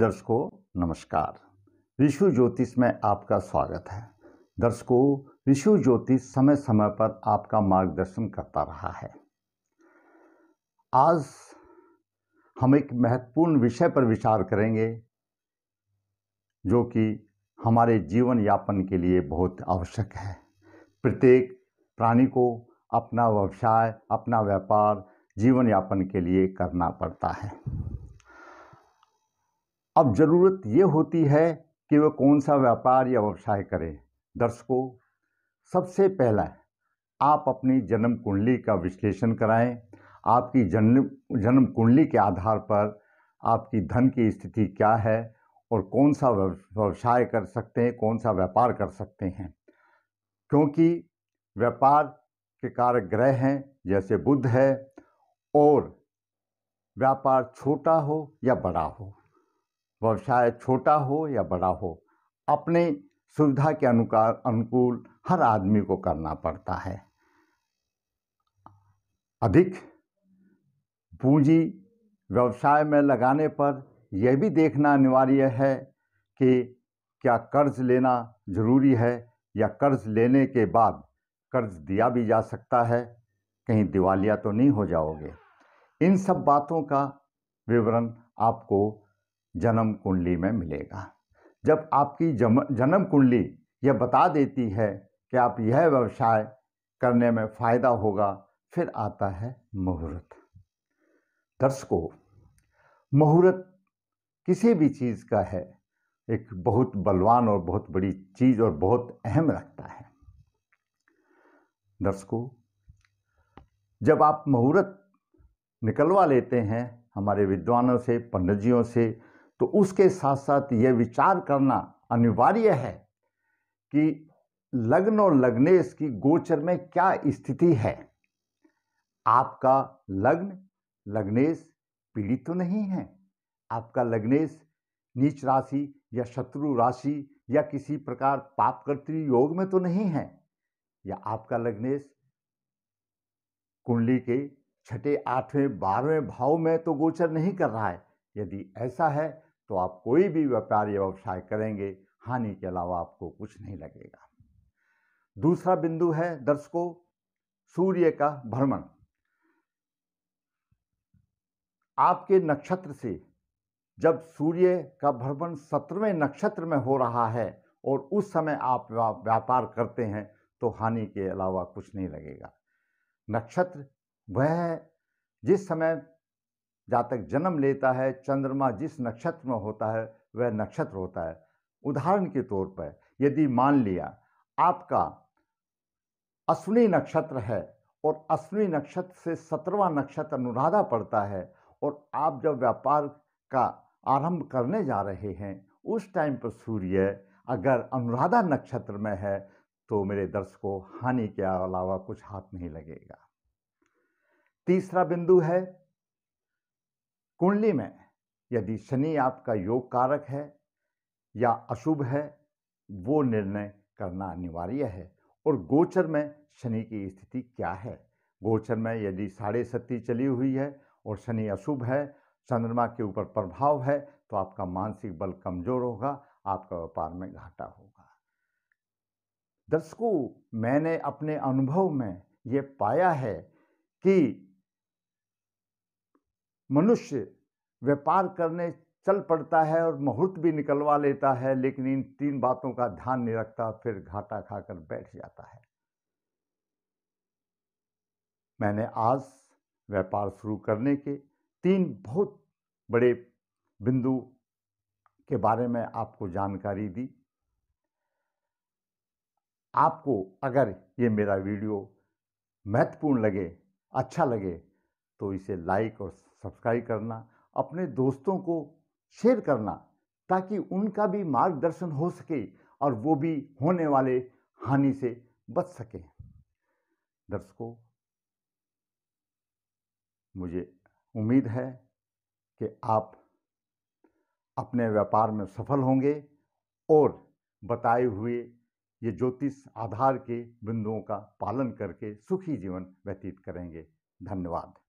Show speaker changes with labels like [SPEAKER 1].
[SPEAKER 1] दर्शकों नमस्कार ऋषु ज्योतिष में आपका स्वागत है दर्शकों ऋषु ज्योतिष समय समय पर आपका मार्गदर्शन करता रहा है आज हम एक महत्वपूर्ण विषय पर विचार करेंगे जो कि हमारे जीवन यापन के लिए बहुत आवश्यक है प्रत्येक प्राणी को अपना व्यवसाय अपना व्यापार जीवन यापन के लिए करना पड़ता है अब ज़रूरत ये होती है कि वह कौन सा व्यापार या व्यवसाय करें दर्शकों सबसे पहला आप अपनी जन्म कुंडली का विश्लेषण कराएं आपकी जन्म जन्म कुंडली के आधार पर आपकी धन की स्थिति क्या है और कौन सा व्यवसाय कर सकते हैं कौन सा व्यापार कर सकते हैं क्योंकि व्यापार के कारक ग्रह हैं जैसे बुद्ध है और व्यापार छोटा हो या बड़ा हो व्यवसाय छोटा हो या बड़ा हो अपने सुविधा के अनुकार अनुकूल हर आदमी को करना पड़ता है अधिक पूंजी व्यवसाय में लगाने पर यह भी देखना अनिवार्य है कि क्या कर्ज लेना जरूरी है या कर्ज लेने के बाद कर्ज दिया भी जा सकता है कहीं दिवालिया तो नहीं हो जाओगे इन सब बातों का विवरण आपको जन्म कुंडली में मिलेगा जब आपकी जम जन्म कुंडली यह बता देती है कि आप यह व्यवसाय करने में फ़ायदा होगा फिर आता है मुहूर्त दर्शकों मुहूर्त किसी भी चीज़ का है एक बहुत बलवान और बहुत बड़ी चीज़ और बहुत अहम रखता है दर्शकों जब आप मुहूर्त निकलवा लेते हैं हमारे विद्वानों से पंडित जियों से तो उसके साथ साथ ये विचार करना अनिवार्य है कि लग्न और लग्नेश की गोचर में क्या स्थिति है आपका लग्न लग्नेश पीड़ित तो नहीं है आपका लग्नेश नीच राशि या शत्रु राशि या किसी प्रकार पाप योग में तो नहीं है या आपका लग्नेश कुंडली के छठे आठवें बारहवें भाव में तो गोचर नहीं कर रहा है यदि ऐसा है तो आप कोई भी व्यापार या व्यवसाय करेंगे हानि के अलावा आपको कुछ नहीं लगेगा दूसरा बिंदु है दर्शकों सूर्य का भ्रमण आपके नक्षत्र से जब सूर्य का भ्रमण सत्रहवें नक्षत्र में हो रहा है और उस समय आप व्यापार करते हैं तो हानि के अलावा कुछ नहीं लगेगा नक्षत्र वह जिस समय जातक जन्म लेता है चंद्रमा जिस नक्षत्र में होता है वह नक्षत्र होता है उदाहरण के तौर पर यदि मान लिया आपका अश्विनी नक्षत्र है और अश्विनी नक्षत्र से सत्रवा नक्षत्र अनुराधा पड़ता है और आप जब व्यापार का आरंभ करने जा रहे हैं उस टाइम पर सूर्य अगर अनुराधा नक्षत्र में है तो मेरे दर्शकों हानि के अलावा कुछ हाथ नहीं लगेगा तीसरा बिंदु है कुंडली में यदि शनि आपका योग कारक है या अशुभ है वो निर्णय करना अनिवार्य है और गोचर में शनि की स्थिति क्या है गोचर में यदि साढ़े सती चली हुई है और शनि अशुभ है चंद्रमा के ऊपर प्रभाव है तो आपका मानसिक बल कमजोर होगा आपका व्यापार में घाटा होगा दर्शकों मैंने अपने अनुभव में ये पाया है कि मनुष्य व्यापार करने चल पड़ता है और मुहूर्त भी निकलवा लेता है लेकिन इन तीन बातों का ध्यान नहीं रखता फिर घाटा खाकर बैठ जाता है मैंने आज व्यापार शुरू करने के तीन बहुत बड़े बिंदु के बारे में आपको जानकारी दी आपको अगर ये मेरा वीडियो महत्वपूर्ण लगे अच्छा लगे तो इसे लाइक और सब्सक्राइब करना अपने दोस्तों को शेयर करना ताकि उनका भी मार्गदर्शन हो सके और वो भी होने वाले हानि से बच सकें दर्शकों मुझे उम्मीद है कि आप अपने व्यापार में सफल होंगे और बताए हुए ये ज्योतिष आधार के बिंदुओं का पालन करके सुखी जीवन व्यतीत करेंगे धन्यवाद